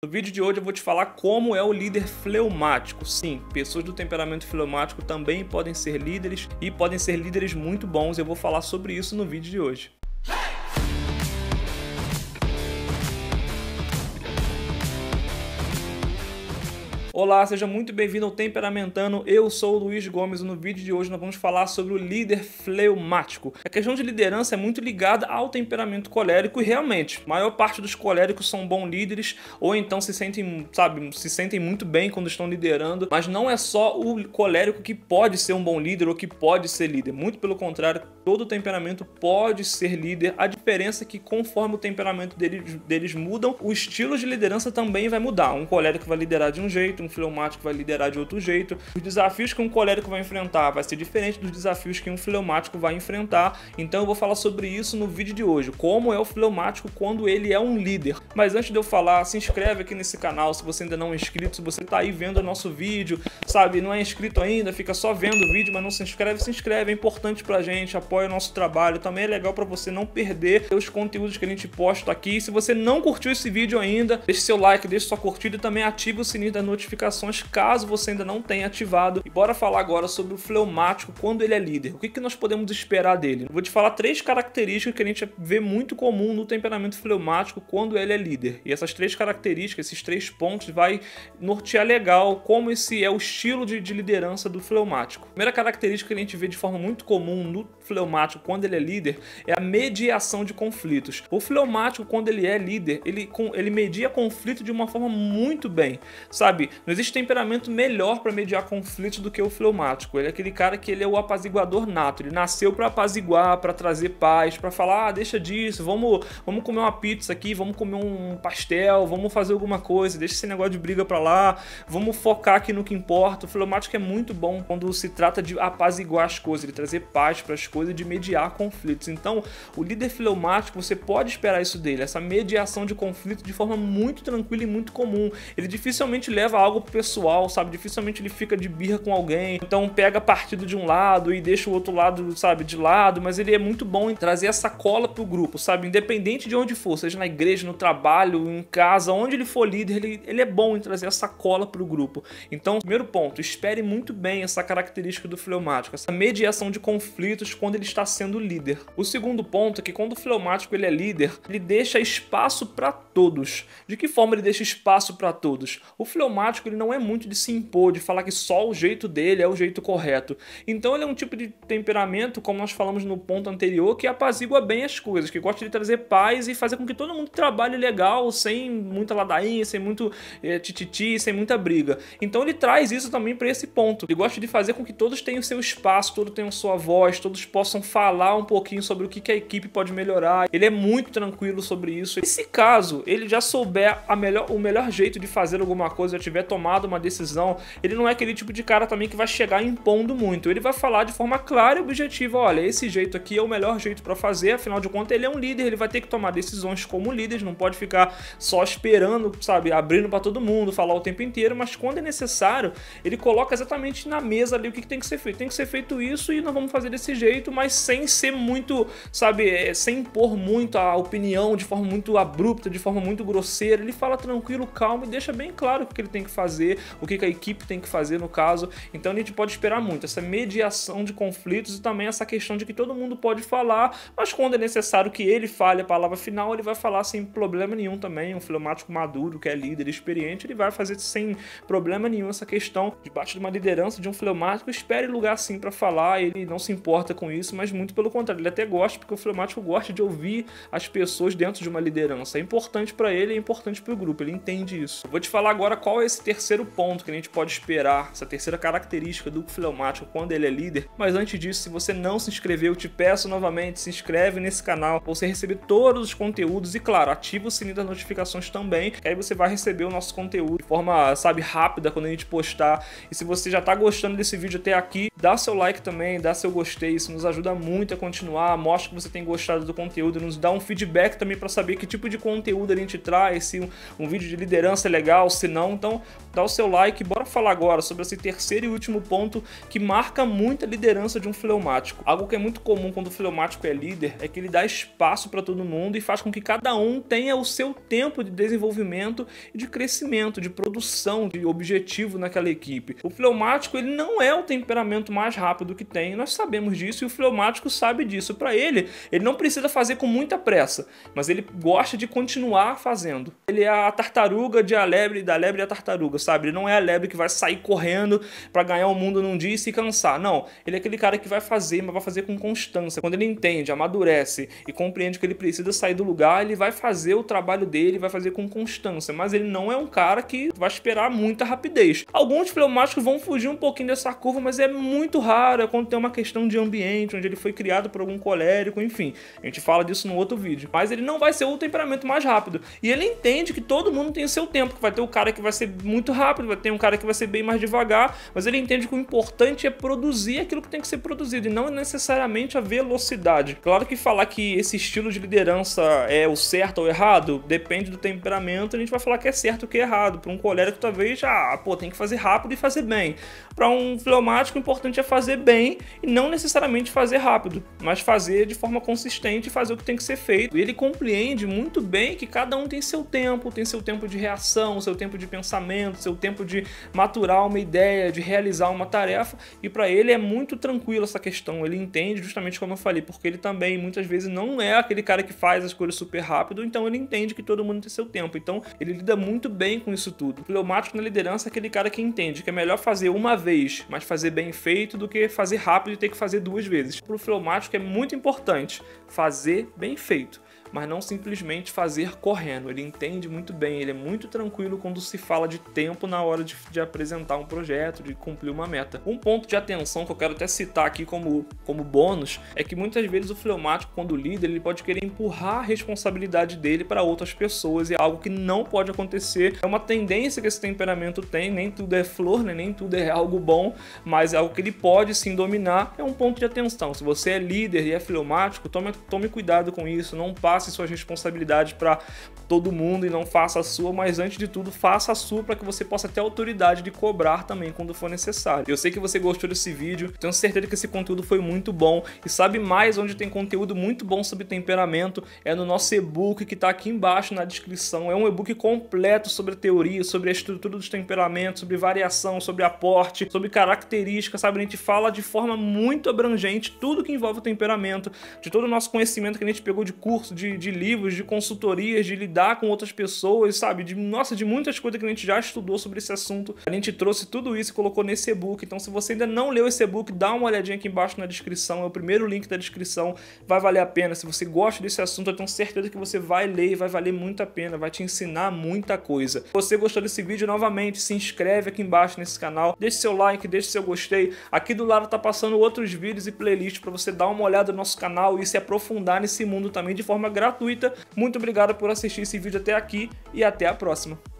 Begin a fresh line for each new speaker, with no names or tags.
No vídeo de hoje eu vou te falar como é o líder fleumático. Sim, pessoas do temperamento fleumático também podem ser líderes e podem ser líderes muito bons. Eu vou falar sobre isso no vídeo de hoje. Olá, seja muito bem-vindo ao Temperamentando. Eu sou o Luiz Gomes e no vídeo de hoje nós vamos falar sobre o líder fleumático. A questão de liderança é muito ligada ao temperamento colérico e realmente, a maior parte dos coléricos são bons líderes ou então se sentem, sabe, se sentem muito bem quando estão liderando, mas não é só o colérico que pode ser um bom líder ou que pode ser líder. Muito pelo contrário, todo temperamento pode ser líder. A diferença é que conforme o temperamento deles, deles mudam, o estilo de liderança também vai mudar. Um colérico vai liderar de um jeito, um fleumático vai liderar de outro jeito. Os desafios que um colérico vai enfrentar vai ser diferente dos desafios que um fleumático vai enfrentar. Então eu vou falar sobre isso no vídeo de hoje, como é o fleumático quando ele é um líder. Mas antes de eu falar, se inscreve aqui nesse canal se você ainda não é inscrito, se você tá aí vendo o nosso vídeo, sabe, não é inscrito ainda, fica só vendo o vídeo, mas não se inscreve, se inscreve, é importante pra gente, apoia o nosso trabalho, também é legal para você não perder os conteúdos que a gente posta aqui. Se você não curtiu esse vídeo ainda, deixe seu like, deixe sua curtida e também ative o sininho da notificação notificações caso você ainda não tenha ativado. E bora falar agora sobre o fleumático quando ele é líder. O que, que nós podemos esperar dele? vou te falar três características que a gente vê muito comum no temperamento fleumático quando ele é líder. E essas três características, esses três pontos, vai nortear legal como esse é o estilo de, de liderança do fleumático. A primeira característica que a gente vê de forma muito comum no fleumático quando ele é líder é a mediação de conflitos. O fleumático, quando ele é líder, ele, ele media conflito de uma forma muito bem, sabe? Não existe temperamento melhor para mediar conflitos do que o fleumático. Ele é aquele cara que ele é o apaziguador nato. Ele nasceu para apaziguar, para trazer paz, para falar, ah, deixa disso, vamos, vamos comer uma pizza aqui, vamos comer um pastel, vamos fazer alguma coisa, deixa esse negócio de briga para lá, vamos focar aqui no que importa. O fleumático é muito bom quando se trata de apaziguar as coisas, de trazer paz para as coisas, de mediar conflitos. Então, o líder fleumático, você pode esperar isso dele, essa mediação de conflito de forma muito tranquila e muito comum. Ele dificilmente leva a algo pessoal, sabe? Dificilmente ele fica de birra com alguém, então pega partido de um lado e deixa o outro lado, sabe, de lado, mas ele é muito bom em trazer essa cola pro grupo, sabe? Independente de onde for, seja na igreja, no trabalho, em casa, onde ele for líder, ele, ele é bom em trazer essa cola pro grupo. Então, primeiro ponto, espere muito bem essa característica do fleumático, essa mediação de conflitos quando ele está sendo líder. O segundo ponto é que quando o fleumático ele é líder, ele deixa espaço para todos. De que forma ele deixa espaço para todos? O fleumático ele não é muito de se impor, de falar que só o jeito dele é o jeito correto. Então ele é um tipo de temperamento, como nós falamos no ponto anterior, que apazigua bem as coisas, que gosta de trazer paz e fazer com que todo mundo trabalhe legal, sem muita ladainha, sem muito é, tititi, sem muita briga. Então ele traz isso também para esse ponto. Ele gosta de fazer com que todos tenham seu espaço, todos tenham sua voz, todos possam falar um pouquinho sobre o que, que a equipe pode melhorar. Ele é muito tranquilo sobre isso. E se caso ele já souber a melhor, o melhor jeito de fazer alguma coisa, já tiver tomado uma decisão, ele não é aquele tipo de cara também que vai chegar impondo muito. Ele vai falar de forma clara e objetiva: olha, esse jeito aqui é o melhor jeito para fazer, afinal de contas, ele é um líder, ele vai ter que tomar decisões como líder, não pode ficar só esperando, sabe, abrindo para todo mundo, falar o tempo inteiro, mas quando é necessário, ele coloca exatamente na mesa ali o que, tem que ser feito. Tem que ser feito isso e nós vamos fazer desse jeito, mas sem ser muito, sabe, é, sem impor muito a opinião de forma muito abrupta, de forma muito grosseira. Ele fala tranquilo, calmo e deixa bem claro o que ele tem que fazer fazer, o que, que a equipe tem que fazer no caso. Então a gente pode esperar muito essa mediação de conflitos e também essa questão de que todo mundo pode falar, mas quando é necessário que ele fale a palavra final, ele vai falar sem problema nenhum também. Um filomático maduro, que é líder experiente, ele vai fazer sem problema nenhum essa questão. Debaixo de uma liderança de um filomático, espere lugar sim para falar, ele não se importa com isso, mas muito pelo contrário, ele até gosta, porque o filomático gosta de ouvir as pessoas dentro de uma liderança. É importante para ele, é importante para o grupo, ele entende isso. vou te falar agora qual é esse terceiro ponto que a gente pode esperar, essa terceira característica do fleumático quando ele é líder. Mas antes disso, se você não se inscreveu, te peço novamente, se inscreve nesse canal, você recebe todos os conteúdos e, claro, ativa o sininho das notificações também, que aí você vai receber o nosso conteúdo de forma, sabe, rápida quando a gente postar. E se você já tá gostando desse vídeo até aqui, dá seu like também, dá seu gostei, isso nos ajuda muito a continuar, mostra que você tem gostado do conteúdo, nos dá um feedback também para saber que tipo de conteúdo a gente traz, se um, um vídeo de liderança é legal, se não. Então, dá o seu like e bora falar agora sobre esse terceiro e último ponto que marca muito a liderança de um fleumático. Algo que é muito comum quando o fleumático é líder é que ele dá espaço para todo mundo e faz com que cada um tenha o seu tempo de desenvolvimento e de crescimento, de produção, de objetivo naquela equipe. O fleumático ele não é o temperamento mais rápido que tem, nós sabemos disso e o fleumático sabe disso. Para ele, ele não precisa fazer com muita pressa, mas ele gosta de continuar fazendo. Ele é a tartaruga de Alebre, da Alebre a tartaruga tartaruga, sabe? Ele não é a lebre que vai sair correndo para ganhar o mundo num dia e se cansar. Não, ele é aquele cara que vai fazer, mas vai fazer com constância. Quando ele entende, amadurece e compreende que ele precisa sair do lugar, ele vai fazer o trabalho dele, vai fazer com constância, mas ele não é um cara que vai esperar muita rapidez. Alguns fleumáticos vão fugir um pouquinho dessa curva, mas é muito raro, é quando tem uma questão de ambiente, onde ele foi criado por algum colérico, enfim. A gente fala disso no outro vídeo. Mas ele não vai ser o temperamento mais rápido. E ele entende que todo mundo tem o seu tempo, que vai ter o cara que vai ser muito rápido, vai ter um cara que vai ser bem mais devagar, mas ele entende que o importante é produzir aquilo que tem que ser produzido e não é necessariamente a velocidade. Claro que falar que esse estilo de liderança é o certo ou errado depende do temperamento, a gente vai falar que é certo ou que é errado. Para um colérico, talvez, ah, pô, tem que fazer rápido e fazer bem. Para um fleumático, o importante é fazer bem e não necessariamente fazer rápido, mas fazer de forma consistente e fazer o que tem que ser feito. E ele compreende muito bem que cada um tem seu tempo, tem seu tempo de reação, seu tempo de pensamento seu tempo de maturar uma ideia, de realizar uma tarefa, e para ele é muito tranquilo essa questão. Ele entende justamente como eu falei, porque ele também muitas vezes não é aquele cara que faz as coisas super rápido, então ele entende que todo mundo tem seu tempo. Então ele lida muito bem com isso tudo. O Pleumático na liderança é aquele cara que entende que é melhor fazer uma vez, mas fazer bem feito do que fazer rápido e ter que fazer duas vezes. Para o fleumático é muito importante fazer bem feito mas não simplesmente fazer correndo. Ele entende muito bem, ele é muito tranquilo quando se fala de tempo na hora de, de apresentar um projeto, de cumprir uma meta. Um ponto de atenção que eu quero até citar aqui como, como bônus é que muitas vezes o fleumático, quando líder, ele pode querer empurrar a responsabilidade dele para outras pessoas e é algo que não pode acontecer. É uma tendência que esse temperamento tem, nem tudo é flor, né? nem tudo é algo bom, mas é algo que ele pode sim dominar. É um ponto de atenção. Se você é líder e é fleumático, tome, tome cuidado com isso, não passe suas responsabilidades para todo mundo e não faça a sua, mas antes de tudo, faça a sua para que você possa ter autoridade de cobrar também quando for necessário. Eu sei que você gostou desse vídeo, tenho certeza que esse conteúdo foi muito bom e sabe mais onde tem conteúdo muito bom sobre temperamento é no nosso e-book que está aqui embaixo na descrição. É um e-book completo sobre teoria, sobre a estrutura dos temperamentos, sobre variação, sobre aporte, sobre características, sabe? A gente fala de forma muito abrangente tudo que envolve o temperamento, de todo o nosso conhecimento que a gente pegou de curso, de, de livros, de consultorias, de lidar com outras pessoas, sabe? De, nossa, de muitas coisas que a gente já estudou sobre esse assunto. A gente trouxe tudo isso e colocou nesse e-book. Então, se você ainda não leu esse e-book, dá uma olhadinha aqui embaixo na descrição. É o primeiro link da descrição. Vai valer a pena. Se você gosta desse assunto, eu tenho certeza que você vai ler e vai valer muito a pena. Vai te ensinar muita coisa. Se você gostou desse vídeo, novamente, se inscreve aqui embaixo nesse canal. Deixe seu like, deixe seu gostei. Aqui do lado tá passando outros vídeos e playlists para você dar uma olhada no nosso canal e se aprofundar nesse mundo também de forma gratuita. Muito obrigado por assistir esse vídeo até aqui e até a próxima.